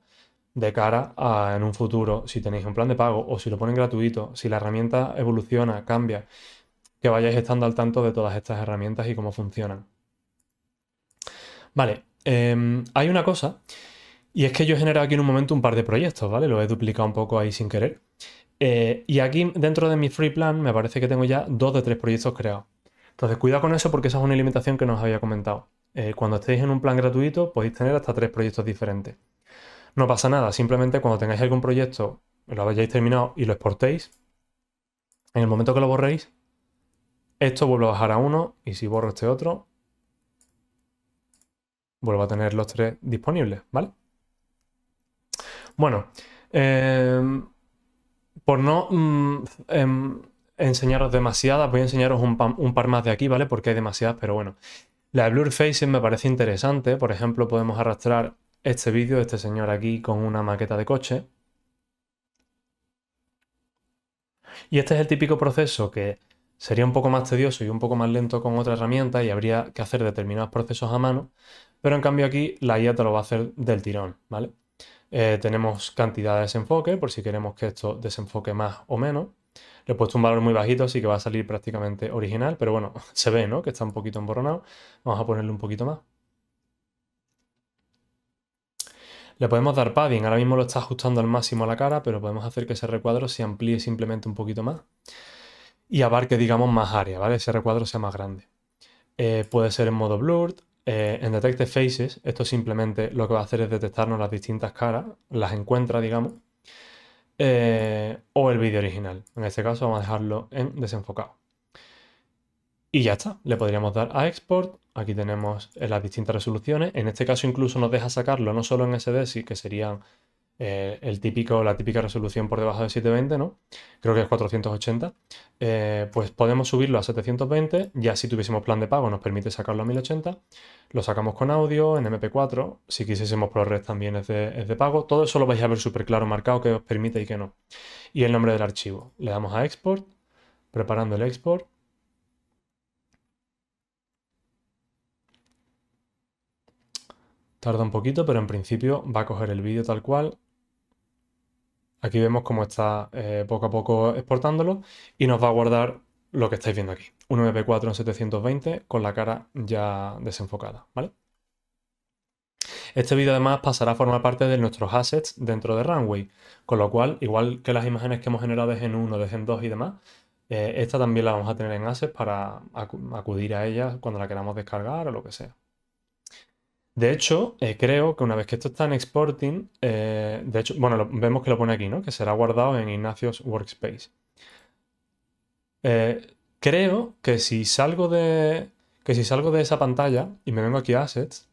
de cara a en un futuro, si tenéis un plan de pago o si lo ponen gratuito, si la herramienta evoluciona, cambia, que vayáis estando al tanto de todas estas herramientas y cómo funcionan. Vale, em, hay una cosa, y es que yo he generado aquí en un momento un par de proyectos, ¿vale? Lo he duplicado un poco ahí sin querer. Eh, y aquí dentro de mi free plan me parece que tengo ya dos de tres proyectos creados. Entonces, cuidado con eso porque esa es una limitación que nos había comentado. Eh, cuando estéis en un plan gratuito, podéis tener hasta tres proyectos diferentes. No pasa nada, simplemente cuando tengáis algún proyecto, lo hayáis terminado y lo exportéis, en el momento que lo borréis, esto vuelve a bajar a uno y si borro este otro, vuelvo a tener los tres disponibles, ¿vale? Bueno, eh, por no... Mm, em, enseñaros demasiadas, voy a enseñaros un, par más de aquí, ¿vale? Porque hay demasiadas, pero bueno. La de Blur Facing me parece interesante, por ejemplo, podemos arrastrar este vídeo de este señor aquí con una maqueta de coche. Y este es el típico proceso que sería un poco más tedioso y un poco más lento con otra herramienta y habría que hacer determinados procesos a mano, pero en cambio aquí la IA te lo va a hacer del tirón, ¿vale? Eh, tenemos cantidad de desenfoque por si queremos que esto desenfoque más o menos. Le he puesto un valor muy bajito, así que va a salir prácticamente original, pero bueno, [laughs] se ve, ¿no? Que está un poquito emborronado. Vamos a ponerle un poquito más. Le podemos dar padding, ahora mismo lo está ajustando al máximo a la cara, pero podemos hacer que ese recuadro se amplíe simplemente un poquito más y abarque, digamos, más área, ¿vale? Ese recuadro sea más grande. Eh, puede ser en modo blurred, eh, en Detect Faces, esto simplemente lo que va a hacer es detectarnos las distintas caras, las encuentra, digamos, eh, o el vídeo original. En este caso vamos a dejarlo en desenfocado. Y ya está, le podríamos dar a export, aquí tenemos las distintas resoluciones, en este caso incluso nos deja sacarlo no solo en SD SDSI, que serían eh, el típico, la típica resolución por debajo de 720, ¿no? Creo que es 480. Eh, pues podemos subirlo a 720. Ya si tuviésemos plan de pago nos permite sacarlo a 1080. Lo sacamos con audio, en MP4. Si quisiésemos ProRes también es de, es de pago. Todo eso lo vais a ver súper claro marcado que os permite y que no. Y el nombre del archivo. Le damos a export. Preparando el export. Tarda un poquito, pero en principio va a coger el vídeo tal cual Aquí vemos cómo está eh, poco a poco exportándolo y nos va a guardar lo que estáis viendo aquí. Un MP4 en 720 con la cara ya desenfocada, ¿vale? Este vídeo además pasará a formar parte de nuestros assets dentro de Runway, con lo cual, igual que las imágenes que hemos generado de Gen 1, de Gen 2 y demás, eh, esta también la vamos a tener en assets para acudir a ella cuando la queramos descargar o lo que sea. De hecho, eh, creo que una vez que esto está en exporting, eh, de hecho, bueno, vemos que lo pone aquí, ¿no? Que será guardado en Ignacios Workspace. Eh, creo que si salgo de. Que si salgo de esa pantalla y me vengo aquí a Assets,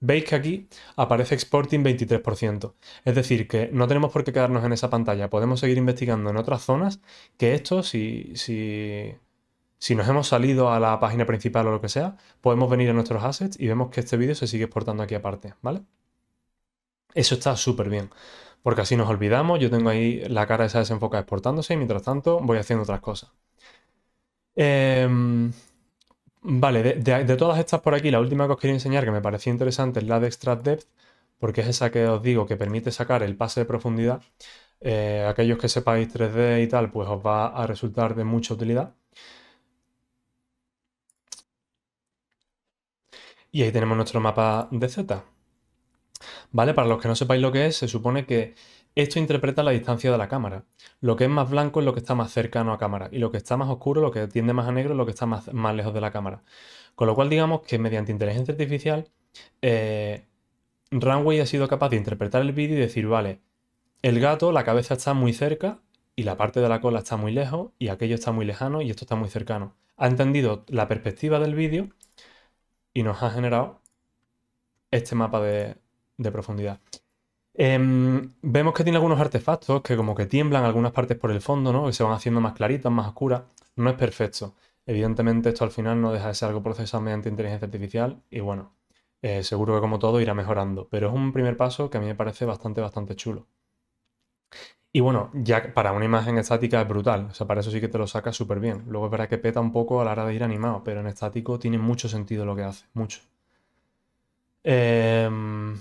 veis que aquí aparece exporting 23%. Es decir, que no tenemos por qué quedarnos en esa pantalla. Podemos seguir investigando en otras zonas que esto, si, si, si nos hemos salido a la página principal o lo que sea, podemos venir a nuestros assets y vemos que este vídeo se sigue exportando aquí aparte, ¿vale? Eso está súper bien, porque así nos olvidamos. Yo tengo ahí la cara esa desenfocada exportándose y mientras tanto voy haciendo otras cosas. Em, vale, de, todas estas por aquí, la última que os quería enseñar que me parecía interesante es la de Extract Depth, porque es esa que os digo que permite sacar el pase de profundidad. Eh, aquellos que sepáis 3D y tal, pues os va a resultar de mucha utilidad. Y ahí tenemos nuestro mapa de Z. ¿Vale? Para los que no sepáis lo que es, se supone que esto interpreta la distancia de la cámara. Lo que es más blanco es lo que está más cercano a cámara y lo que está más oscuro, lo que tiende más a negro, es lo que está más, más lejos de la cámara. Con lo cual digamos que mediante inteligencia artificial, eh, Runway ha sido capaz de interpretar el vídeo y decir, vale, el gato, la cabeza está muy cerca y la parte de la cola está muy lejos y aquello está muy lejano y esto está muy cercano. Ha entendido la perspectiva del vídeo y nos ha generado este mapa de, profundidad. Em, vemos que tiene algunos artefactos que como que tiemblan algunas partes por el fondo, ¿no? Que se van haciendo más claritas, más oscuras. No es perfecto. Evidentemente esto al final no deja de ser algo procesado mediante inteligencia artificial y bueno, eh, seguro que como todo irá mejorando. Pero es un primer paso que a mí me parece bastante, bastante chulo. Y bueno, ya para una imagen estática es brutal, o sea, para eso sí que te lo sacas súper bien. Luego es verdad que peta un poco a la hora de ir animado, pero en estático tiene mucho sentido lo que hace, mucho. Em,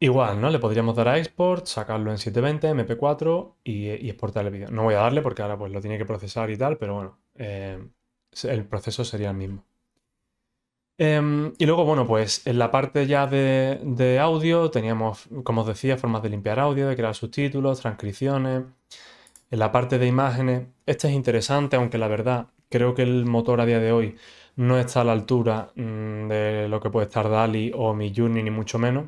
igual, ¿no? Le podríamos dar a export, sacarlo en 720, MP4 y, exportar el vídeo. No voy a darle porque ahora pues lo tiene que procesar y tal, pero bueno, eh, el proceso sería el mismo. Em, y luego, bueno, pues en la parte ya de, de, audio teníamos, como os decía, formas de limpiar audio, de crear subtítulos, transcripciones. En la parte de imágenes, este es interesante, aunque la verdad creo que el motor a día de hoy no está a la altura mm, de lo que puede estar DALI o MIYUNI ni mucho menos.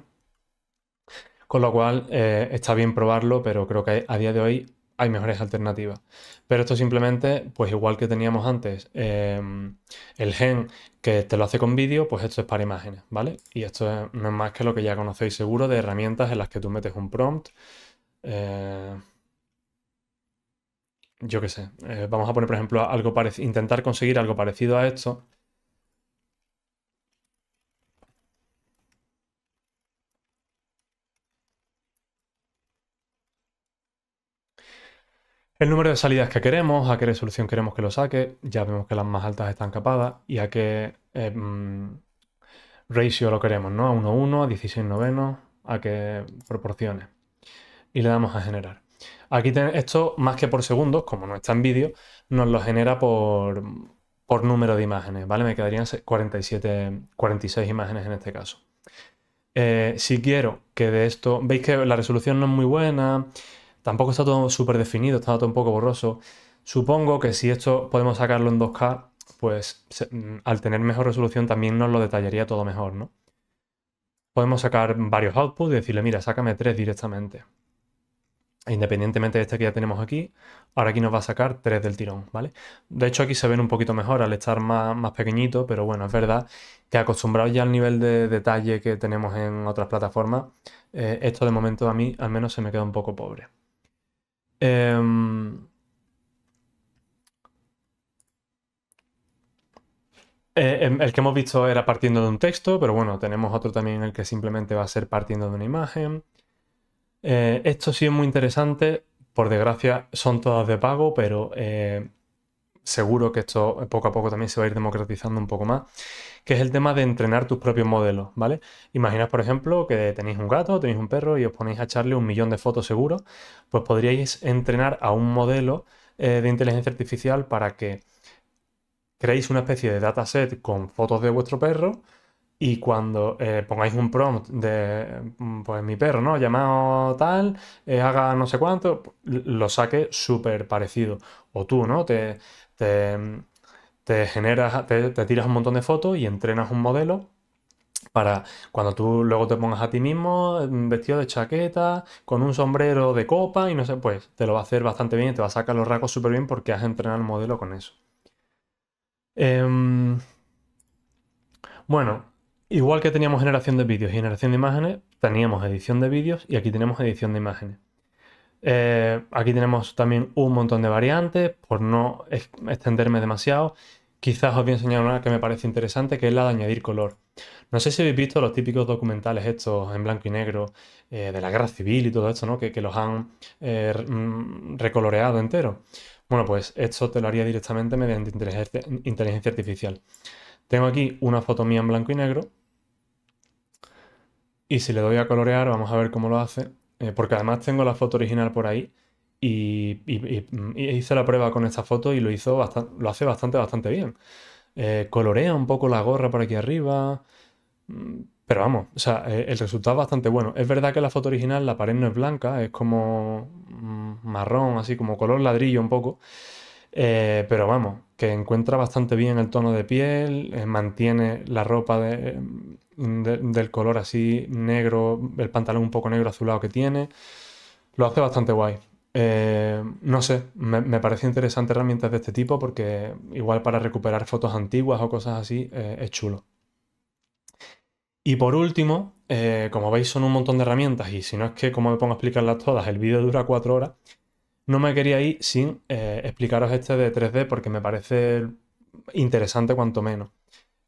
Con lo cual eh, está bien probarlo, pero creo que a día de hoy hay mejores alternativas. Pero esto simplemente, pues igual que teníamos antes, em, el gen que te lo hace con vídeo, pues esto es para imágenes, ¿vale? Y esto no es más que lo que ya conocéis seguro de herramientas en las que tú metes un prompt. Eh, yo qué sé, eh, vamos a poner por ejemplo algo intentar conseguir algo parecido a esto el número de salidas que queremos, a qué resolución queremos que lo saque, ya vemos que las más altas están capadas y a qué eh, mm, ratio lo queremos, ¿no? A 1.1, a 16 novenos, a qué proporciones. Y le damos a generar. Aquí esto, más que por segundos, como no está en vídeo, nos lo genera por, número de imágenes, ¿vale? Me quedarían 47, 46 imágenes en este caso. Eh, si quiero que de esto, veis que la resolución no es muy buena, Tampoco está todo súper definido, está todo un poco borroso. Supongo que si esto podemos sacarlo en 2K, pues mm, al tener mejor resolución también nos lo detallaría todo mejor, ¿no? Podemos sacar varios outputs y decirle, mira, sácame tres directamente. Independientemente de este que ya tenemos aquí, ahora aquí nos va a sacar tres del tirón, ¿vale? De hecho aquí se ven un poquito mejor al estar más, más pequeñito, pero bueno, es verdad que acostumbrado ya al nivel de detalle que tenemos en otras plataformas, eh, esto de momento a mí al menos se me queda un poco pobre. Em, eh, em, el que hemos visto era partiendo de un texto, pero bueno, tenemos otro también en el que simplemente va a ser partiendo de una imagen. Eh, esto sí es muy interesante, por desgracia son todas de pago, pero eh, seguro que esto poco a poco también se va a ir democratizando un poco más que es el tema de entrenar tus propios modelos, ¿vale? Imaginaos, por ejemplo, que tenéis un gato, tenéis un perro y os ponéis a echarle un millón de fotos seguros, pues podríais entrenar a un modelo eh, de inteligencia artificial para que creéis una especie de dataset con fotos de vuestro perro y cuando eh, pongáis un prompt de, mm, pues mi perro, ¿no? Llamado tal, eh, haga no sé cuánto, lo saque súper parecido. O tú, ¿no? te te generas, te, tiras un montón de fotos y entrenas un modelo para cuando tú luego te pongas a ti mismo mm, vestido de chaqueta, con un sombrero de copa y no sé, pues te lo va a hacer bastante bien y te va a sacar los rasgos súper bien porque has entrenado el modelo con eso. Em, bueno, igual que teníamos generación de vídeos y generación de imágenes, teníamos edición de vídeos y aquí tenemos edición de imágenes. Eh, aquí tenemos también un montón de variantes, por no extenderme demasiado. Quizás os voy a enseñar una que me parece interesante, que es la de añadir color. No sé si habéis visto los típicos documentales estos en blanco y negro eh, de la guerra civil y todo esto, ¿no? Que, los han eh, mm, recoloreado entero. Bueno, pues esto te lo haría directamente mediante inteligencia artificial. Tengo aquí una foto mía en blanco y negro. Y si le doy a colorear, vamos a ver cómo lo hace. Eh, porque además tengo la foto original por ahí y, hice la prueba con esta foto y lo, hizo bastante, lo hace bastante, bastante bien. Eh, colorea un poco la gorra por aquí arriba, mm, pero vamos, o sea, eh, el resultado es bastante bueno. Es verdad que la foto original, la pared no es blanca, es como mm, marrón, así como color ladrillo un poco. pero vamos, que encuentra bastante bien el tono de piel, mantiene la ropa de, Mm, del color así negro, el pantalón un poco negro azulado que tiene. Lo hace bastante guay. Eh, no sé, me, parece interesante herramientas de este tipo porque igual para recuperar fotos antiguas o cosas así eh, es chulo. Y por último, eh, como veis son un montón de herramientas y si no es que como me pongo a explicarlas todas, el vídeo dura cuatro horas, no me quería ir sin explicaros este de 3D porque me parece interesante cuanto menos.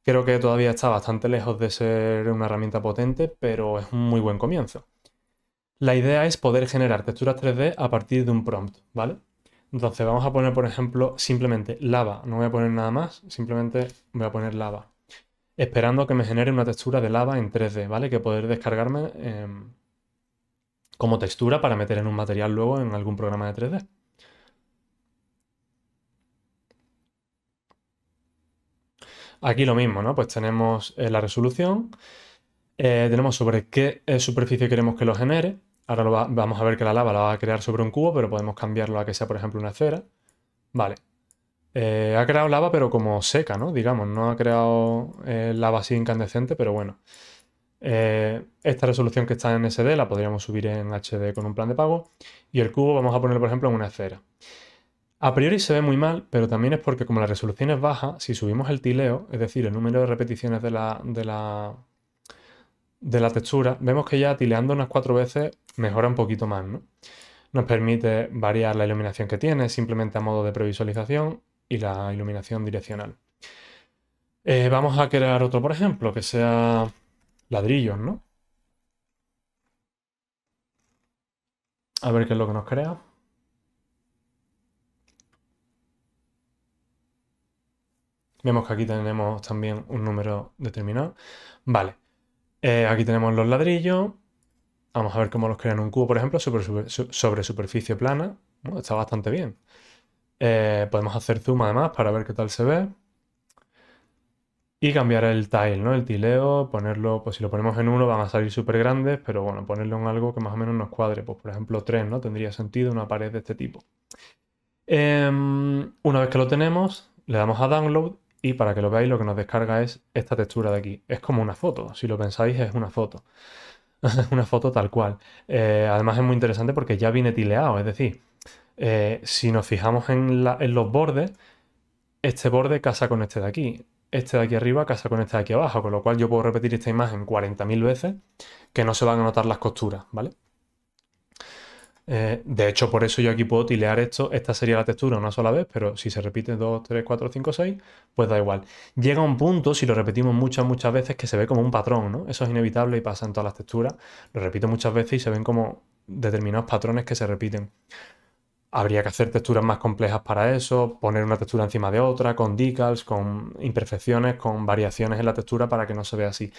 Creo que todavía está bastante lejos de ser una herramienta potente, pero es un muy buen comienzo. La idea es poder generar texturas 3D a partir de un prompt, ¿vale? Entonces vamos a poner, por ejemplo, simplemente lava. No voy a poner nada más, simplemente voy a poner lava. Esperando que me genere una textura de lava en 3D, ¿vale? Que poder descargarme em, como textura para meter en un material luego en algún programa de 3D. Aquí lo mismo, ¿no? Pues tenemos eh, la resolución, eh, tenemos sobre qué eh, superficie queremos que lo genere. Ahora vamos a ver que la lava la va a crear sobre un cubo, pero podemos cambiarlo a que sea, por ejemplo, una esfera. Vale. ha creado lava, pero como seca, ¿no? Digamos, no ha creado lava así incandescente, pero bueno. esta resolución que está en SD la podríamos subir en HD con un plan de pago. Y el cubo vamos a poner, por ejemplo, en una esfera. A priori se ve muy mal, pero también es porque como la resolución es baja, si subimos el tileo, es decir, el número de repeticiones de la, de la, de la textura, vemos que ya tileando unas cuatro veces mejora un poquito más, Nos permite variar la iluminación que tiene, simplemente a modo de previsualización y la iluminación direccional. Eh, vamos a crear otro, por ejemplo, que sea ladrillos, ¿no? A ver qué es lo que nos crea. Vemos que aquí tenemos también un número determinado. Vale, eh, aquí tenemos los ladrillos. Vamos a ver cómo los crean un cubo, por ejemplo, sobre, superficie plana. está bastante bien. Eh, podemos hacer zoom además para ver qué tal se ve. Y cambiar el tile, ¿no? El tileo, ponerlo, pues si lo ponemos en uno van a salir súper grandes, pero bueno, ponerlo en algo que más o menos nos cuadre. Pues por ejemplo tres, ¿no? Tendría sentido una pared de este tipo. Em, una vez que lo tenemos, le damos a download y para que lo veáis, lo que nos descarga es esta textura de aquí. Es como una foto, si lo pensáis, es una foto. [laughs] una foto tal cual. Eh, además es muy interesante porque ya viene tileado, es decir, eh, si nos fijamos en, en los bordes, este borde casa con este de aquí este de aquí arriba casa con este de aquí abajo, con lo cual yo puedo repetir esta imagen 40.000 veces que no se van a notar las costuras, ¿vale? Eh, de hecho, por eso yo aquí puedo tilear esto. Esta sería la textura una sola vez, pero si se repite 2, 3, 4, 5, 6, pues da igual. Llega un punto, si lo repetimos muchas, muchas veces, que se ve como un patrón, ¿no? Eso es inevitable y pasa en todas las texturas. Lo repito muchas veces y se ven como determinados patrones que se repiten. Habría que hacer texturas más complejas para eso, poner una textura encima de otra, con decals, con imperfecciones, con variaciones en la textura para que no se vea así.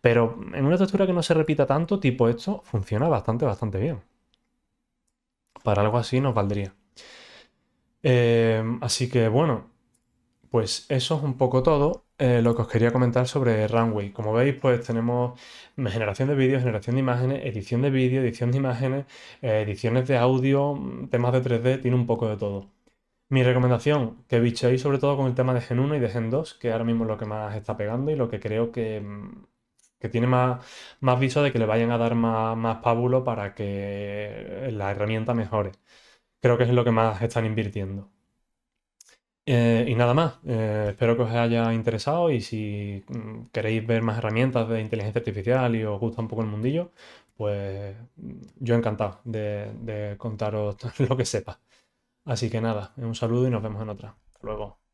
Pero en una textura que no se repita tanto, tipo esto, funciona bastante, bastante bien para algo así nos valdría. Eh, así que bueno, pues eso es un poco todo eh, lo que os quería comentar sobre Runway. Como veis, pues tenemos generación de vídeos, generación de imágenes, edición de vídeo, edición de imágenes, eh, ediciones de audio, temas de 3D, tiene un poco de todo. Mi recomendación, que bichéis sobre todo con el tema de Gen 1 y de Gen 2, que ahora mismo es lo que más está pegando y lo que creo que mm, tiene más, más viso de que le vayan a dar más, más pábulo para que la herramienta mejore. Creo que es lo que más están invirtiendo. Eh, y nada más, eh, espero que os haya interesado y si mm, queréis ver más herramientas de inteligencia artificial y os gusta un poco el mundillo, pues mm, yo encantado de, contaros [laughs] lo que sepa. Así que nada, un saludo y nos vemos en otra. luego.